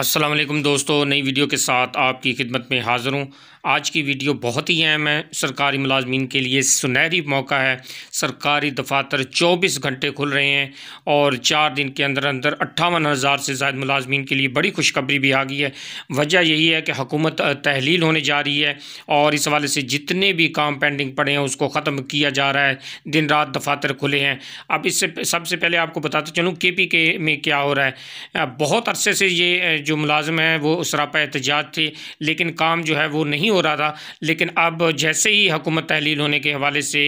असलम दोस्तों नई वीडियो के साथ आपकी खिदमत में हाज़िर हूँ आज की वीडियो बहुत ही अहम है सरकारी मुलाजमीन के लिए सुनहरी मौका है सरकारी दफातर चौबीस घंटे खुल रहे हैं और चार दिन के अंदर अंदर अट्ठावन हज़ार से ज़ायद मुलाजमीन के लिए बड़ी खुशखबरी भी आ गई है वजह यही है कि हुकूमत तहलील होने जा रही है और इस हवाले से जितने भी काम पेंडिंग पड़े हैं उसको ख़त्म किया जा रहा है दिन रात दफातर खुले हैं अब इससे सबसे पहले आपको बताते चलूँ के पी के में क्या हो रहा है बहुत अरसे से ये जो मुलाजम हैं वो उसरापा एहतजाज थे लेकिन काम जो है वो नहीं हो रहा था लेकिन अब जैसे ही हुकूमत तहलील होने के हवाले से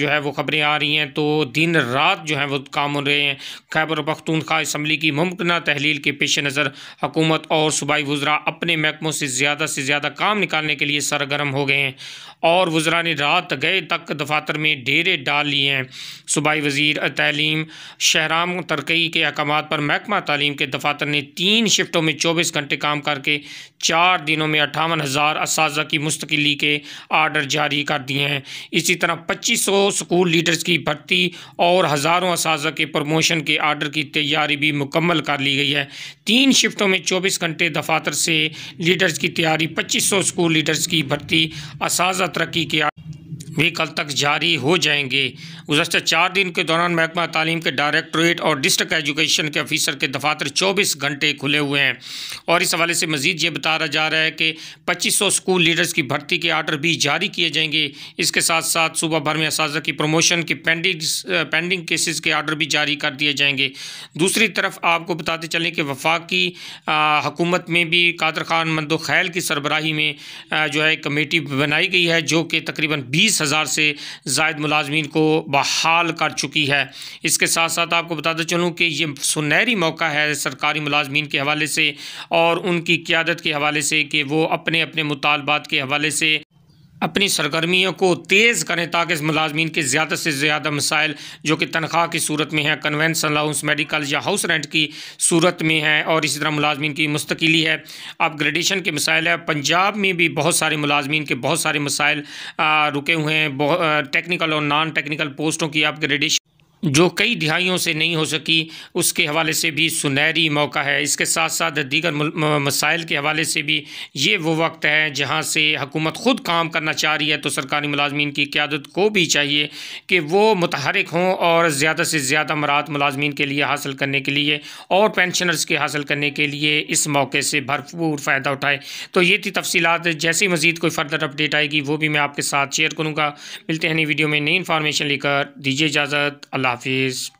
जो है वो खबरें आ रही हैं तो दिन रात जो है वो काम हो रहे हैं खैबर पख्तूनखा इसम्बली की मुमकिन तहलील के पेश नज़र हुकूमत और सूबाई वज्रा अपने महकमों से ज़्यादा से ज़्यादा काम निकालने के लिए सरगर्म हो गए हैं और वज्रा ने रात गए तक दफातर में डेरे डाल लिए हैं सूबाई वजीर तलीम शहराम तरकई के अहकाम पर महकमा तलीम के दफातर ने तीन शिफ्टों में चौबीस घंटे काम करके चार दिनों में अठावन हज़ार गाज़ा की मुस्तकिली के आर्डर जारी कर दिए हैं इसी तरह पच्चीस सौ स्कूल लीडर्स की भर्ती और हज़ारों इस के प्रमोशन के आर्डर की तैयारी भी मुकम्मल कर ली गई है तीन शिफ्टों में चौबीस घंटे दफातर से लीडर्स की तैयारी पच्चीस सौ स्कूल लीडर्स की भर्ती इस तरक्की के भी कल तक जारी हो जाएंगे गुजशत चार दिन के दौरान महकमा तालीम के डायरेक्टोरेट और डिस्ट्रिक्ट एजुकेशन के अफीसर के दफातर चौबीस घंटे खुले हुए हैं और इस हवाले से मजीद ये बताया जा रहा है कि पच्चीस सौ स्कूल लीडर्स की भर्ती के आर्डर भी जारी किए जाएंगे इसके साथ साथ सुबह भर में इस की प्रमोशन की पेंडिंग पेंडिंग केसेस के आर्डर भी जारी कर दिए जाएंगे दूसरी तरफ आपको बताते चलें कि वफाकी हकूमत में भी कादर खान मंदो की सरबराही में आ, जो है कमेटी बनाई गई है जो कि तकरीबन बीस हज़ार से जायद मुलाजमीन को बहाल कर चुकी है इसके साथ साथ आपको बताते चलूँ कि ये सुनहरी मौका है सरकारी मुलाजमीन के हवाले से और उनकी क्यादत के हवाले से कि वो अपने अपने मुतालबात के हवाले से अपनी सरगर्मियों को तेज़ करें ताकि मुलाजमीन के ज़्यादा से ज़्यादा मसाइल जो कि तनख्वाह की सूरत में है कन्वेंस अलाउंस मेडिकल या हाउस रेंट की सूरत में है और इसी तरह मुलाजमीन की मुस्तकिली है अपग्रेडेशन के मसाइल है पंजाब में भी बहुत सारे मुलाजमीन के बहुत सारे मसाइल रुके हुए हैं टेक्निकल और नॉन टेक्निकल पोस्टों की अपग्रेडेशन जो कई दिहाइयों से नहीं हो सकी उसके हवाले से भी सुनहरी मौका है इसके साथ साथ दीगर मसाइल के हवाले से भी ये वो वक्त है जहाँ से हकूमत ख़ुद काम करना चाह रही है तो सरकारी मुलाजमीन की क्यादत को भी चाहिए कि वो मतहरक हों और ज़्यादा से ज़्यादा मरात मुलाजमीन के लिए हासिल करने के लिए और पेंशनर्स के हासिल करने के लिए इस मौके से भरपूर फ़ायदा उठाए तो ये थी तफसीत जैसे ही मज़ीद कोई फर्दर अपडेट आएगी वो भी मैं आपके साथ शेयर करूँगा मिलते हैं नई वीडियो में नई इन्फॉर्मेशन लेकर दीजिए इजाज़त अल्लाह काफ़ी